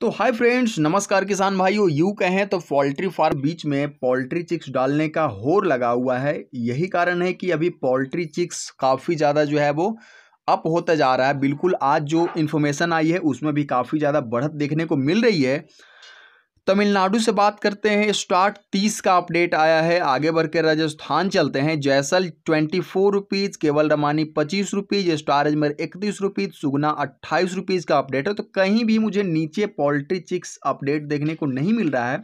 तो hi friends नमस्कार किसान भाइयों यू कहें तो पोल्ट्री फार्म बीच में पोल्ट्री चिक्स डालने का होर लगा हुआ है यही कारण है कि अभी पोल्ट्री चिक्स काफ़ी ज़्यादा जो है वो अप होता जा रहा है बिल्कुल आज जो इन्फॉर्मेशन आई है उसमें भी काफ़ी ज़्यादा बढ़त देखने को मिल रही है तमिलनाडु से बात करते हैं स्टार्ट तीस का अपडेट आया है आगे बढ़ के राजस्थान चलते हैं जैसल ट्वेंटी फोर रुपीज़ केवल रमानी पच्चीस रुपीज़ स्टार अजमेर इकतीस रुपीज़ सुगना अट्ठाईस रुपीज़ का अपडेट है तो कहीं भी मुझे नीचे पोल्ट्री चिक्स अपडेट देखने को नहीं मिल रहा है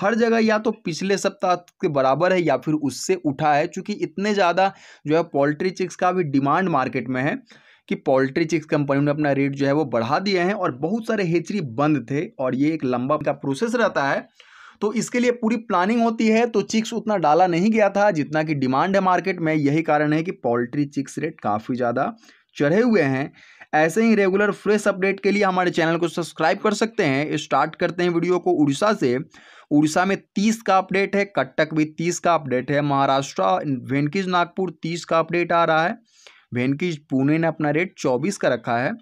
हर जगह या तो पिछले सप्ताह के बराबर है या फिर उससे उठा है चूँकि इतने ज़्यादा जो है पोल्ट्री चिक्स का भी डिमांड मार्केट में है कि पोल्ट्री चिक्स कंपनी ने अपना रेट जो है वो बढ़ा दिया है और बहुत सारे हेचरी बंद थे और ये एक लंबा का प्रोसेस रहता है तो इसके लिए पूरी प्लानिंग होती है तो चिक्स उतना डाला नहीं गया था जितना कि डिमांड है मार्केट में यही कारण है कि पोल्ट्री चिक्स रेट काफ़ी ज़्यादा चढ़े हुए हैं ऐसे ही रेगुलर फ्रेश अपडेट के लिए हमारे चैनल को सब्सक्राइब कर सकते हैं स्टार्ट करते हैं वीडियो को उड़ीसा से उड़ीसा में तीस का अपडेट है कटक भी तीस का अपडेट है महाराष्ट्र वेंकीज नागपुर तीस का अपडेट आ रहा है की पुणे ने अपना रेट चौबीस का रखा है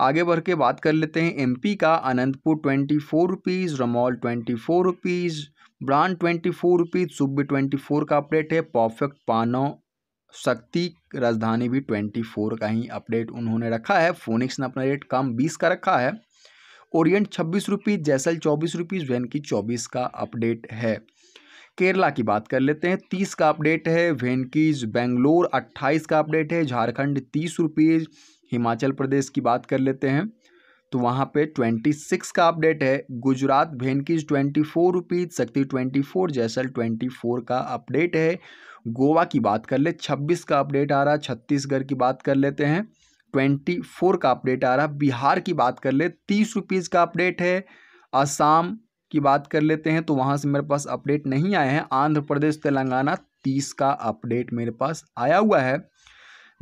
आगे बढ़ के बात कर लेते हैं एमपी का अनंतपुर ट्वेंटी फोर रुपीज़ रमौल twenty four rupees brand twenty four rupees सुब्बी ट्वेंटी फोर का अपडेट है परफेक्ट पानो शक्ति राजधानी भी ट्वेंटी फोर का ही अपडेट उन्होंने रखा है फोनिक्स ने अपना रेट कम बीस का रखा है ओरिएंट छब्बीस रुपीज़ जैसल चौबीस रुपीज़ वैन की चौबीस का अपडेट है केरला की बात कर लेते हैं तीस का अपडेट है वेंकीज बेंगलोर अट्ठाईस का अपडेट है झारखंड तीस रुपीज़ हिमाचल प्रदेश की बात कर लेते हैं तो वहाँ पे ट्वेंटी सिक्स का अपडेट है गुजरात भेनकीज twenty four rupees Shakti twenty four जैसल ट्वेंटी फोर का अपडेट है गोवा की बात कर ले छब्बीस का अपडेट आ रहा छत्तीसगढ़ की बात कर लेते हैं ट्वेंटी फोर का अपडेट आ रहा बिहार की बात कर ले तीस रुपीज़ का अपडेट है असम की बात कर लेते हैं तो वहाँ से मेरे पास अपडेट नहीं आए हैं आंध्र प्रदेश तेलंगाना तीस का अपडेट मेरे पास आया हुआ है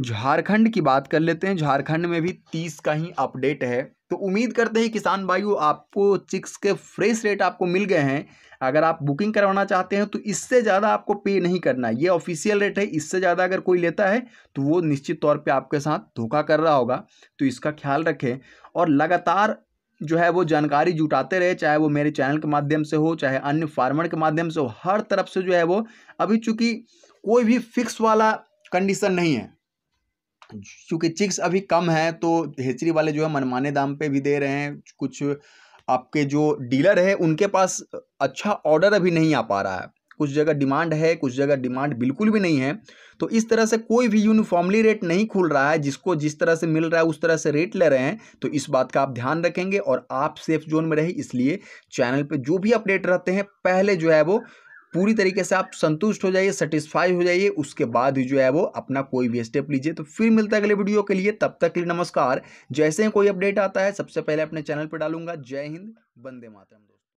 झारखंड की बात कर लेते हैं झारखंड में भी तीस का ही अपडेट है तो उम्मीद करते हैं किसान भाइयों आपको चिक्स के फ्रेश रेट आपको मिल गए हैं अगर आप बुकिंग करवाना चाहते हैं तो इससे ज़्यादा आपको पे नहीं करना ये ऑफिशियल रेट है इससे ज़्यादा अगर कोई लेता है तो वो निश्चित तौर पे आपके साथ धोखा कर रहा होगा तो इसका ख्याल रखें और लगातार जो है वो जानकारी जुटाते रहे चाहे वो मेरे चैनल के माध्यम से हो चाहे अन्य फार्मर के माध्यम से हो हर तरफ से जो है वो अभी चूंकि कोई भी फिक्स वाला कंडीशन नहीं है चूँकि चिक्स अभी कम है तो हेचरी वाले जो है मनमाने दाम पे भी दे रहे हैं कुछ आपके जो डीलर है उनके पास अच्छा ऑर्डर अभी नहीं आ पा रहा है कुछ जगह डिमांड है कुछ जगह डिमांड बिल्कुल भी नहीं है तो इस तरह से कोई भी यूनिफॉर्मली रेट नहीं खुल रहा है जिसको जिस तरह से मिल रहा है उस तरह से रेट ले रहे हैं तो इस बात का आप ध्यान रखेंगे और आप सेफ जोन में रहे इसलिए चैनल पर जो भी अपडेट रहते हैं पहले जो है वो पूरी तरीके से आप संतुष्ट हो जाइए सेटिस्फाई हो जाइए उसके बाद ही जो है वो अपना कोई भी स्टेप लीजिए तो फिर मिलता है अगले वीडियो के लिए तब तक के लिए नमस्कार जैसे ही कोई अपडेट आता है सबसे पहले अपने चैनल पर डालूंगा जय हिंद बंदे मातरम